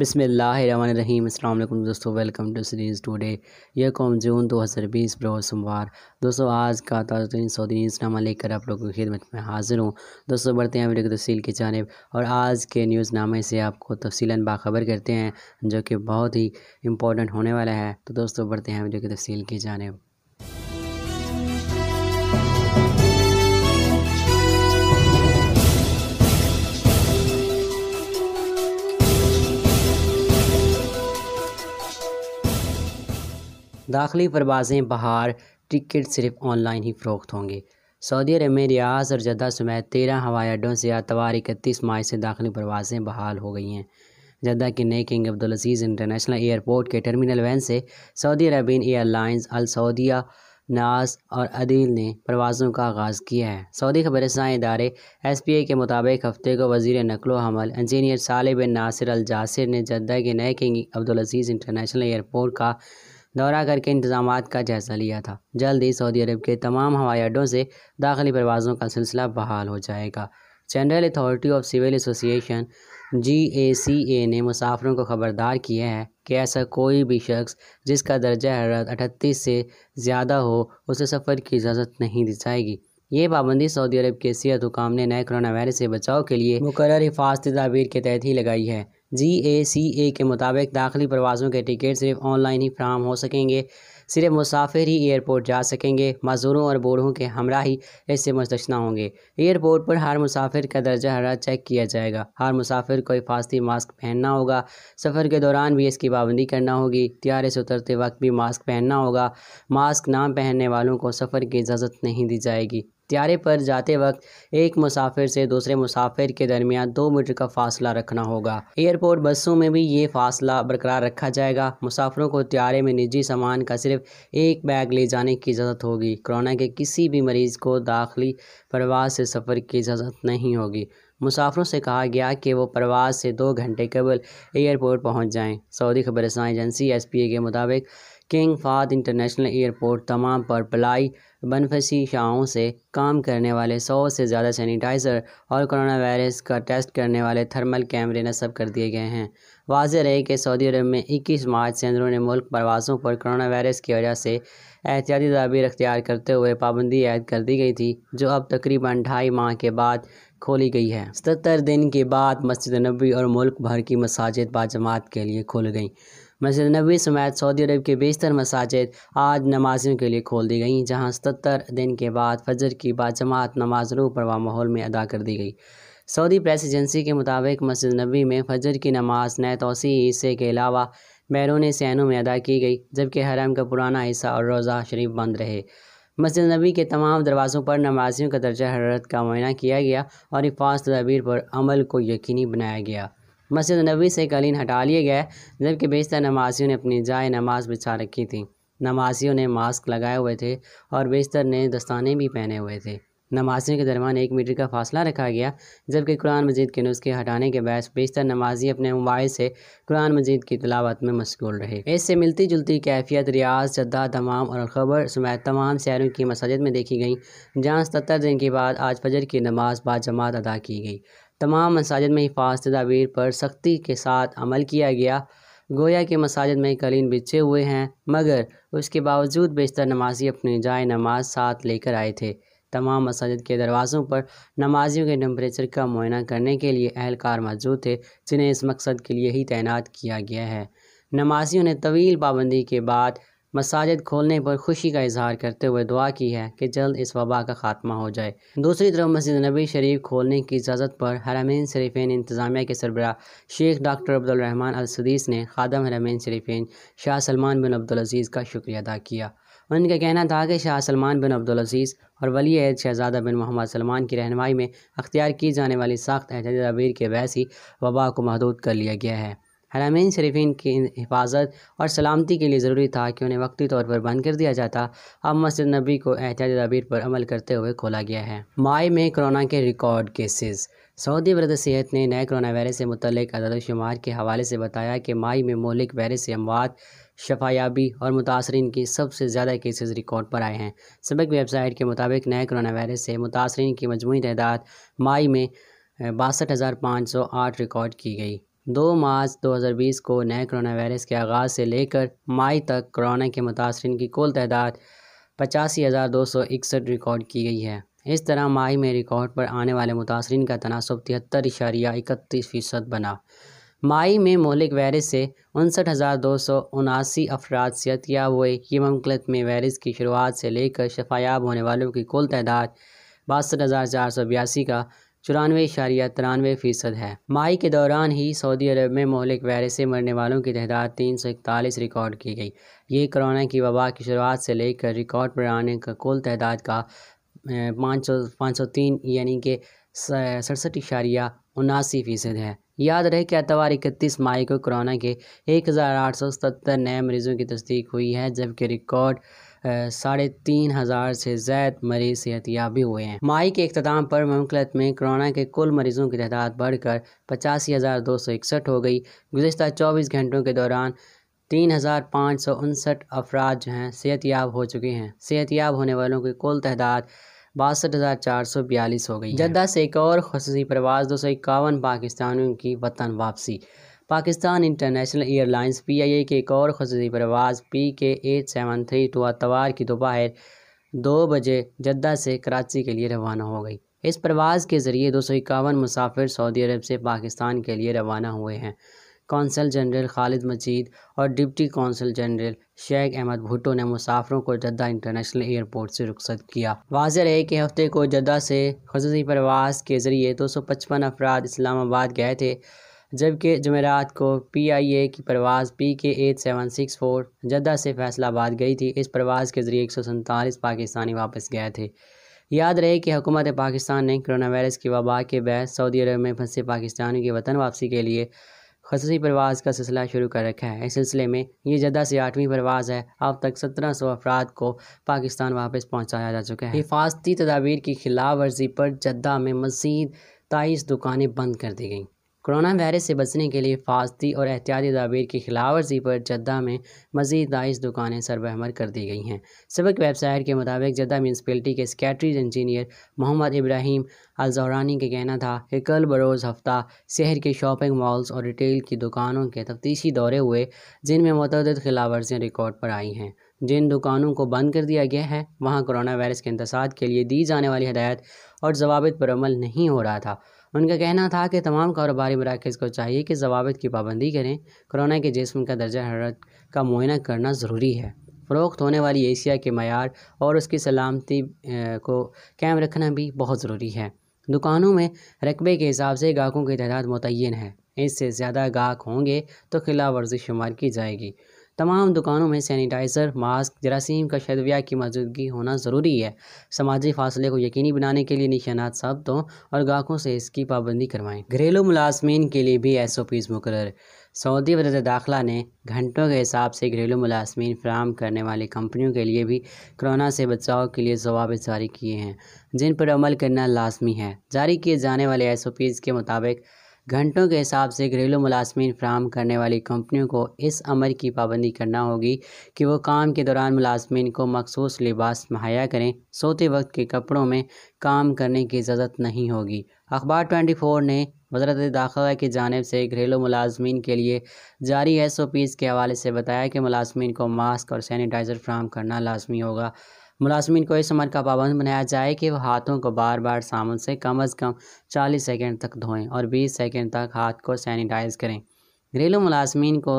बिसमीम अल्लाम दोस्तों वेलकम टू सीरीज़ टुडे ये कौम जून 2020 बरोज़ सोमवार दोस्तों आज का ताज़ा सऊदी नामा लेकर आप लोगों की खिदमत में हाजिर हूँ दोस्तों बढ़ते हैं वीडियो की तफसील की जानब और आज के न्यूज़नामे से आपको तफसीला बाखबर करते हैं जो कि बहुत ही इंपॉर्टेंट होने वाला है तो दोस्तों बढ़ते हैं वीडियो की तफसील की जानब दाखिली परवाज़ें बाहर टिकट सिर्फ ऑनलाइन ही फ़रोख्त होंगे सऊदी अरब में रियाज और जद्दा समेत तेरह हवाई अड्डों से आतवार इकतीस मार्च से दाखिली परवाज़ें बहाल हो गई हैं जद्दा के नए किंग अब्दुलज़ीज़ इंटरनेशनल एयरपोर्ट के टर्मिनल वैन से Saudi Arabian airlines Al Saudia नाज और अदील ने परवाज़ों का आगाज़ किया है सऊदी खबरसा इदारे एस पी आई के मुताबिक हफ्ते को वजीर नकलो हमल इंजीनियर साल बिन नासिर अल जासिर ने जद्दा के नए किंग अब्दुलज़ीज़ इंटरनेशनल एयरपोर्ट का दौरा करके इंतजाम का जायज़ा लिया था जल्द ही सऊदी अरब के तमाम हवाई अड्डों से दाखिली परवाज़ों का सिलसिला बहाल हो जाएगा general authority of civil association G A C A ने मुसाफरों को ख़बरदार किया है कि ऐसा कोई भी शख्स जिसका दर्जा हरत अठतीस से ज़्यादा हो उसे सफ़र की इजाज़त नहीं दी जाएगी ये पाबंदी सऊदी अरब के सेहत हुकाम ने नए कोरोना वायरस से बचाव के लिए मुकर हिफाजती तदाबीर के तहत ही लगाई है जी के मुताबिक दाखिली प्रवासों के टिकट सिर्फ ऑनलाइन ही फ्राहम हो सकेंगे सिर्फ मुसाफिर ही एयरपोर्ट जा सकेंगे मज़दूरों और बूढ़ों के हमरा ही इससे मुस्तना होंगे एयरपोर्ट पर हर मुसाफिर का दर्जा हरा चेक किया जाएगा हर मुसाफिर को हिफाजती मास्क पहनना होगा सफ़र के दौरान भी इसकी पाबंदी करना होगी त्यारे से उतरते वक्त भी मास्क पहनना होगा मास्क ना पहनने वालों को सफ़र की इजाज़त नहीं दी जाएगी त्यारे पर जाते वक्त एक मुसाफिर से दूसरे मुसाफिर के दरमियान दो मीटर का फासला रखना होगा एयरपोर्ट बसों में भी ये फासला बरकरार रखा जाएगा मुसाफिरों को त्यारे में निजी सामान का सिर्फ एक बैग ले जाने की इजाज़त होगी कोरोना के किसी भी मरीज़ को दाखिली प्रवास से सफ़र की इजाज़त नहीं होगी मुसाफरों से कहा गया कि वो प्रवास से दो घंटे केवल एयरपोर्ट पहुँच जाएँ सऊदी खबरस्तान एजेंसी एस के मुताबिक किंग फाद इंटरनेशनल एयरपोर्ट तमाम पर पलाई बनफशीशाओं से काम करने वाले सौ से ज़्यादा सैनिटाइज़र और कोरोना वायरस का टेस्ट करने वाले थर्मल कैमरे नस्ब कर दिए गए हैं वाज रहे कि सऊदी अरब में 21 मार्च से अंदरून मुल्क प्रवासों पर कोरोना वायरस की वजह से एहतियाती तदाबीर अख्तियार करते हुए पाबंदी आयद कर दी गई थी जो अब तकरीबन ढाई माह के बाद खोली गई है सतर दिन के बाद मस्जिद नबी और मुल्क भर की मसाजिद बाजमात के लिए खोल गई मस्जिद नबी समेत सऊदी अरब के बेशतर मसाजिद आज नमाजियों के लिए खोल दी गई जहाँ सतर दिन के बाद फजर की बाजमात नमाज रूपरवा माहौल में अदा कर दी गई सऊदी प्रेस एजेंसी के मुताबिक मस्जिद नबी में फजर की नमाज नए तोसी हिस्से के अलावा बैरून सैनों में अदा की गई जबकि हरम का पुराना हिस्सा और रोज़ा शरीफ बंद रहे मस्जिद नबी के तमाम दरवाज़ों पर नमाजियों का दर्जा हरारत का मुआयना किया गया और हिफाज तदाबीर पर अमल को यकीनी बनाया गया मस्जिद नबी से कलीन हटा लिए गए जबकि बेशतर नमाजियों ने अपनी जाए नमाज बिछा रखी थी नमाजियों ने मास्क लगाए हुए थे और बेशतर ने दस्ताने भी पहने हुए थे नमाजियों के दरमियान एक मीटर का फासला रखा गया जबकि कुरान मजीद के नुस्खे हटाने के बाद बेशतर नमाजी अपने मोबाइल से कुरान मजीद की तलावत में मशगूल रहे इससे मिलती जुलती कैफियत रियाज जद्दा तमाम और खबर समेत तमाम शहरों की मसाजिद में देखी गई जहाँ सतर दिन के बाद आज फजर की नमाज बाजमात अदा की गई तमाम मसाजिद में हिफाज तदाबीर पर सख्ती के साथ अमल किया गया गोया के मसाजिद में कलीन बिछे हुए हैं मगर उसके बावजूद बेशतर नमाजी अपनी जाए नमाज साथ लेकर आए थे तमाम मसाजिद के दरवाज़ों पर नमाजियों के टम्परेचर का मुआयना करने के लिए अहलकार मौजूद थे जिन्हें इस मकसद के लिए ही तैनात किया गया है नमाजियों ने तवील पाबंदी के बाद मसाजिद खोलने पर खुशी का इजहार करते हुए दुआ की है कि जल्द इस वबा का खात्मा हो जाए दूसरी तरफ मस्जिद नबी शरीफ खोलने की इजाज़त पर हरमैन शरीफिन इंतज़ामिया के सरबरा शेख डॉक्टर अब्दुलरहमान अलसदीस ने खादम हरमैन शरीफिन शाह सलमान बिन अब्दुलज़ीज़ का शुक्रिया अदा किया उनका कहना था कि शाह सलमान बिन अब्दुलज़ीज़ और वली अहद शहजादा बिन मोहम्मद सलमान की रहनमाई में अख्तियार की जाने वाली सख्त अबीर के बहस ही वबा को महदूद कर लिया गया है हरामीन शरीफिन की हिफाजत और सलामती के लिए ज़रूरी था कि उन्हें वक्ती तौर पर बंद कर दिया जाता अब मस्जिद नबी को एहतियात तदाबीर पर अमल करते हुए खोला गया है माई में कोरोना के रिकॉर्ड केसेस सऊदी वरद सेहत ने नए कोरोना वायरस से मुतल अददशुमार के हवाले से बताया कि माई में मोलिक वायरस से अमवात शफायाबी और मुतासरीन की सबसे ज़्यादा केसेस रिकॉर्ड पर आए हैं सबक वेबसाइट के मुताबिक नए कोरोना वायरस से मुतासरीन की मजमू तदाद माई में बासठ हज़ार पाँच सौ आठ रिकॉर्ड की गई दो मार्च 2020 को नए कोरोना वायरस के आगाज़ से लेकर मई तक कोरोना के मुतासरन की कुल तादाद पचासी हज़ार दो सौ इकसठ रिकॉर्ड की गई है इस तरह मई में रिकॉर्ड पर आने वाले मुतासरन का तनासब तिहत्तर इशारिया इकतीस फ़ीसद बना माई में मोलिक वायरस से उनसठ हज़ार दो सौ उनासी अफराद सेहत याब हुए ये ममकलत में वायरस की शुरुआत से लेकर शफायाब होने वालों की कुल तादाद बासठ हज़ार चार सौ बयासी का चौरानवे इशारिया तिरानवे फीसद है मई के दौरान ही सऊदी अरब में मोहलिक वायरस से मरने वालों की तदाद तीन सौ इकतालीस रिकॉर्ड की गई ये कोरोना की वबा की शुरुआत से लेकर रिकॉर्ड पर आने का कुल तदाद का पाँच सौ पाँच सौ तीन यानी कि सड़सठ इशारिया उनासी फ़ीसद है याद रहे कि एतवार इकतीस मई को कोरोना के एक हज़ार आठ सौ सतर नए मरीज़ों की तस्दीक हुई है जबकि रिकॉर्ड साढ़े तीन हज़ार से ज़्यादा मरीज सेहत याबी हुए हैं माई के अख्ताम पर ममकलत में कोरोना के कुल मरीजों की तादाद बढ़कर पचासी हज़ार दो सौ इकसठ हो गई गुजशत चौबीस घंटों के दौरान तीन हज़ार पाँच सौ उनसठ अफराद जो हैं सेहतियाब हो चुके हैं सेहतियाब होने वालों की कुल तदाद बासठ हज़ार चार सौ बयालीस हो गई जद्दा से एक और खसूसी प्रवास दो सौ इक्यावन पाकिस्तानियों की वतन वापसी Pakistan international airlines P I A एक और खसूसी परवाज़ P K eight seven three two अतवार की दोपहर दो बजे जद्दा से कराची के लिए रवाना हो गई इस परवाज़ के ज़रिए दो सौ इक्यावन मुसाफिर सऊदी अरब से पाकिस्तान के लिए रवाना हुए हैं कौंसल जनरल खालिद मजीद और deputy consul general Sheikh Ahmad Bhutto ने मुसाफरों को जद्दा इंटरनेशनल एयरपोर्ट से रुखसत किया वाज रहे कि हफ्ते को जद्दा से खसूसी परवाज़ के ज़रिए दो सौ पचपन अफराद इस्लामाबाद गए थे जबकि जमेरात को पी आई ए की परवाज़ P K eight seven six four Jeddah से फैसलाबाद गई थी इस परवाज़ के ज़रिए एक सौ सैंतालीस पाकिस्तानी वापस गए थे याद रहे कि हुकूमत पाकिस्तान ने कोरोना वायरस की वबा के बहस सऊदी अरब में फंसे पाकिस्तानी की वतन वापसी के लिए खसूसी परवाज़ का सिलसिला शुरू कर रखा है इस सिलसिले में ये जद्दा से आठवीं परवाज़ है अब तक सत्रह सौ अफराद को पाकिस्तान वापस पहुँचाया जा चुका है हिफाजती तदाबीर की खिलाफ वर्जी पर जद्दा में मजीद तेईस दुकानें बंद कर दी गईं कोरोना वायरस से बचने के लिए फास्ती और एहतियाती तदाबीर की खिलावर्जी पर जद्दा में मजीद दाइस दुकानें सरबहमर कर दी गई हैं सबक वेबसाइट के मुताबिक जद्दा म्यूनसपलिटी के secretary engineer Mohammed Ibrahim Alzahrani का कहना था कि कल बरोज़ हफ्ता शहर के शॉपिंग मॉल्स और रिटेल की दुकानों के तफ्तीशी दौरे हुए जिनमें मतद खिलावर्जियाँ रिकॉर्ड पर आई हैं जिन दुकानों को बंद कर दिया गया है वहाँ कोरोना वायरस के इंतसाद के लिए दी जाने वाली हदायत और जवाब पर अमल नहीं हो रहा था उनका कहना था कि तमाम कारोबारी मराकज़ को चाहिए कि जवाब की पाबंदी करें कोरोना के जिसम का दर्जा हरत का मुआयना करना ज़रूरी है फ़रोख्त होने वाली एशिया के मैार और उसकी सलामती को कायम रखना भी बहुत ज़रूरी है दुकानों में रकबे के हिसाब से गाहकों की तादाद मुतन है इससे ज़्यादा गाहक होंगे तो खिलाफ वर्जी शुमार की जाएगी तमाम दुकानों में सैनिटाइज़र मास्क जरासीम का शदविया की मौजूदगी होना ज़रूरी है समाजी फासले को यकीनी बनाने के लिए निशानात साबतों और गाहकों से इसकी पाबंदी करवाएं घरेलू मुलाजमन के लिए भी एस ओ पीज़ मुकर सऊदी वजह दाखिला ने घंटों के हिसाब से घरेलू मुलाजमीन फ्राहम करने वाली कंपनियों के लिए भी कोरोना से बचाव के लिए जवाब जारी किए हैं जिन पर अमल करना लाजमी है जारी किए जाने वाले एस ओ पीज़ के मुताबिक घंटों के हिसाब से घरेलू मुलाजमन फ्राहम करने वाली कंपनियों को इस अमर की पाबंदी करना होगी कि वो काम के दौरान मुलाजमीन को मखसूस लिबास मुहैया करें सोते वक्त के कपड़ों में काम करने की इजाज़त नहीं होगी अखबार ट्वेंटी फोर ने वजरत दाखिला की जानब से घरेलू मुलाजमन के लिए जारी एस ओ पीज़ के हवाले से बताया कि मुलाजमीन को मास्क और सैनिटाइज़र फ्राहम करना लाजमी होगा मुलाजमीन को इस अमल का पाबंद बनाया जाए कि वह हाथों को बार बार साबुन से कम अज़ कम चालीस सेकेंड तक धोएं और बीस सेकेंड तक हाथ को सैनिटाइज करें घरेलू मुलाजमन को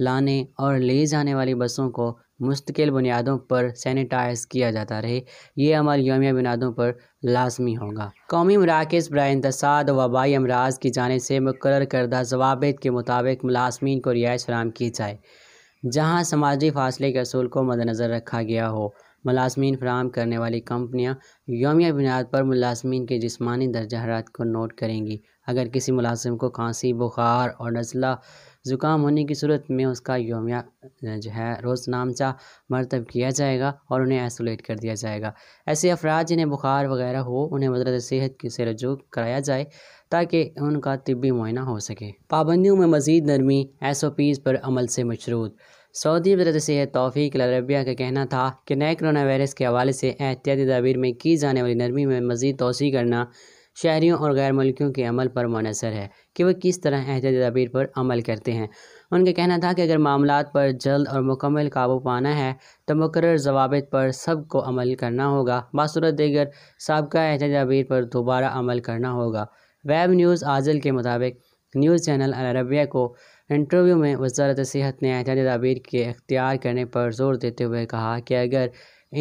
लाने और ले जाने वाली बसों को मुस्तकिल बुनियादों पर सैनिटाइज किया जाता रहे ये अमल योमिया बुनियादों पर लाजमी होगा कौमी मराकज़ बर इंतसाद वबाई अमराज की जानब से मुकर करदा जवाब के मुताबिक मुलाजमन को रियायत फराम की जाए जहाँ समाजी फासले के असूल को मद्नज़र रखा गया हो मलाजमीन फ्राहम करने वाली कंपनियाँ योमिया बुनियाद पर मुलाजमन के जिसमानी दर्जा हरात को नोट करेंगी अगर किसी मुलाजिम को खांसी बुखार और नज़ला ज़ुकाम होने की सूरत में उसका योमिया जो है नामचा मरतब किया जाएगा और उन्हें आइसोलेट कर दिया जाएगा ऐसे अफराज जिन्हें बुखार वगैरह हो उन्हें मदरत सेहत की से रजू कराया जाए ताकि उनका तबी मुआना हो सके पाबंदियों में मज़ीद नरमी एस ओ पीज़ पर अमल से मशरूत सऊदी वजरत से तोफ़ी अरबिया का कहना था कि नए करोना वायरस के हवाले से एहतियाती तदाबीर में की जाने वाली नरमी में मजीद तोसी करना शहरीों और गैर मुल्कियों के अमल पर मुनसर है कि वह किस तरह एहतियाती तदाबीर पर अमल करते हैं उनका कहना था कि अगर मामला पर जल्द और मुकम्मल काबू पाना है तो मुकर जवाब पर सबको अमल करना होगा बासूरत दीगर सबका एहतियाती तदाबीर पर दोबारा अमल करना होगा वेब न्यूज़ आजल के मुताबिक न्यूज़ चैनल अरबिया को इंटरव्यू में वजारत सेहत ने एहत तदाबीर के अख्तियार करने पर जोर देते हुए कहा कि अगर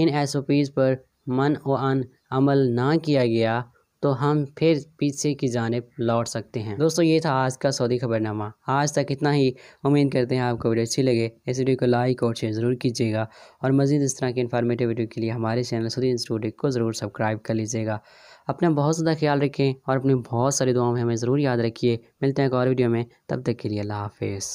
इन एस ओ पीज़ पर मन वन अमल ना किया गया तो हम फिर पीछे की जानब लौट सकते हैं दोस्तों ये था आज का सऊदी खबरनामा आज तक इतना ही उम्मीद करते हैं आपको वीडियो अच्छी लगे इस वीडियो को लाइक और शेयर ज़रूर कीजिएगा और मज़ीद इस तरह के इन्फॉर्मेटिव वीडियो के लिए हमारे चैनल सऊदी इंस्टूडियो को ज़रूर सब्सक्राइब कर लीजिएगा अपना बहुत ज़्यादा ख्याल रखें और अपनी बहुत सारी दुआओं में हमें ज़रूर याद रखिए मिलते हैं एक और वीडियो में तब तक के लिए अल्लाह हाफ़िज़